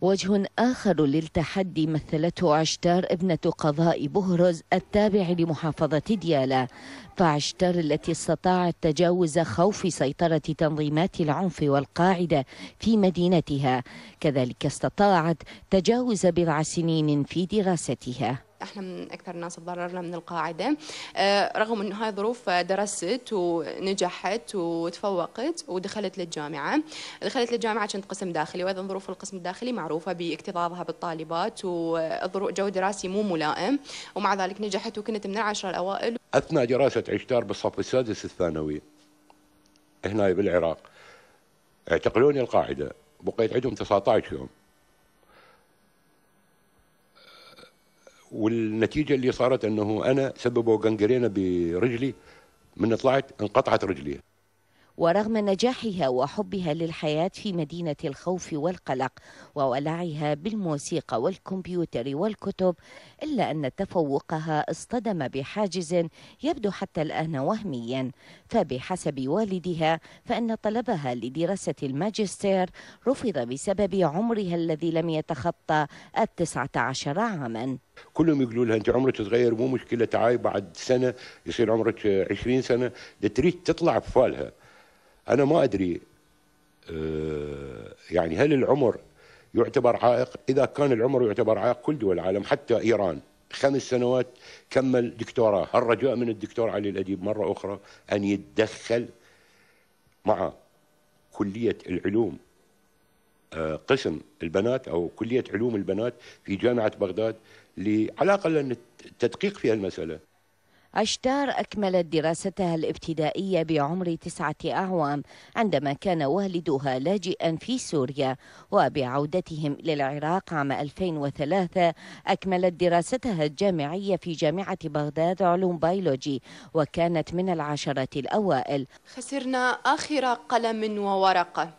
وجه آخر للتحدي مثلته عشتار ابنة قضاء بهرز التابع لمحافظة ديالى فعشتار التي استطاعت تجاوز خوف سيطرة تنظيمات العنف والقاعدة في مدينتها كذلك استطاعت تجاوز بضع سنين في دراستها احنا من اكثر الناس تضررنا من القاعده آه، رغم ان هاي ظروف آه، درست ونجحت وتفوقت ودخلت للجامعه دخلت للجامعه كنت قسم داخلي وايضا ظروف القسم الداخلي معروفه باكتظاظها بالطالبات جو دراسي مو ملائم ومع ذلك نجحت وكنت من العشره الاوائل اثناء دراسه عشتار بالصف السادس الثانوي هنا بالعراق اعتقلوني القاعده بقيت عندهم 19 يوم والنتيجه اللي صارت انه انا سببوا جنجرينا برجلي من طلعت انقطعت رجلي ورغم نجاحها وحبها للحياة في مدينة الخوف والقلق وولعها بالموسيقى والكمبيوتر والكتب إلا أن تفوقها اصطدم بحاجز يبدو حتى الآن وهميا فبحسب والدها فإن طلبها لدراسة الماجستير رفض بسبب عمرها الذي لم يتخطى التسعة عشر عاما كلهم يقولوا لها انت عمرك تتغير مو مشكله تعاي بعد سنه يصير عمرك 20 سنه تريد تطلع بفالها أنا ما أدري آه، يعني هل العمر يعتبر عائق إذا كان العمر يعتبر عائق كل دول العالم حتى إيران خمس سنوات كمل دكتوراه الرجاء من الدكتور علي الأديب مرة أخرى أن يتدخل مع كلية العلوم آه، قسم البنات أو كلية علوم البنات في جامعة بغداد على الأقل تدقيق في المسألة أشتار أكملت دراستها الابتدائية بعمر تسعة أعوام عندما كان والدها لاجئا في سوريا وبعودتهم إلى العراق عام 2003 أكملت دراستها الجامعية في جامعة بغداد علوم بيولوجي وكانت من العشرة الأوائل خسرنا آخر قلم وورقة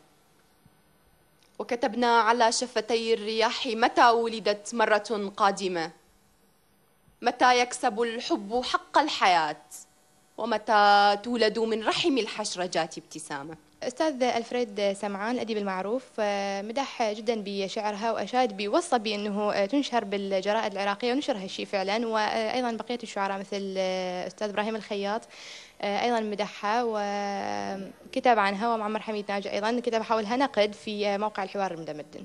وكتبنا على شفتي الرياح متى ولدت مرة قادمة متى يكسب الحب حق الحياة ومتى تولد من رحم الحشرجات ابتسامة أستاذ الفريد سمعان الأديب المعروف مدح جدا بشعرها وأشاد بوصى بأنه تنشر بالجرائد العراقية ونشر هالشيء فعلا وأيضا بقية الشعراء مثل أستاذ إبراهيم الخياط ايضا مدحها وكتب عنها ومعمر حميد ناجي ايضا كتب حولها نقد في موقع الحوار المتمدن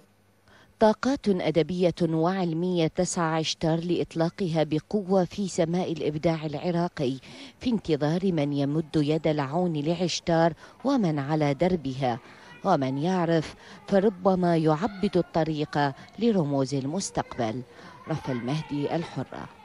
طاقات أدبية وعلمية تسعى عشتار لإطلاقها بقوة في سماء الإبداع العراقي في انتظار من يمد يد العون لعشتار ومن على دربها ومن يعرف فربما يعبد الطريق لرموز المستقبل رفا المهدي الحره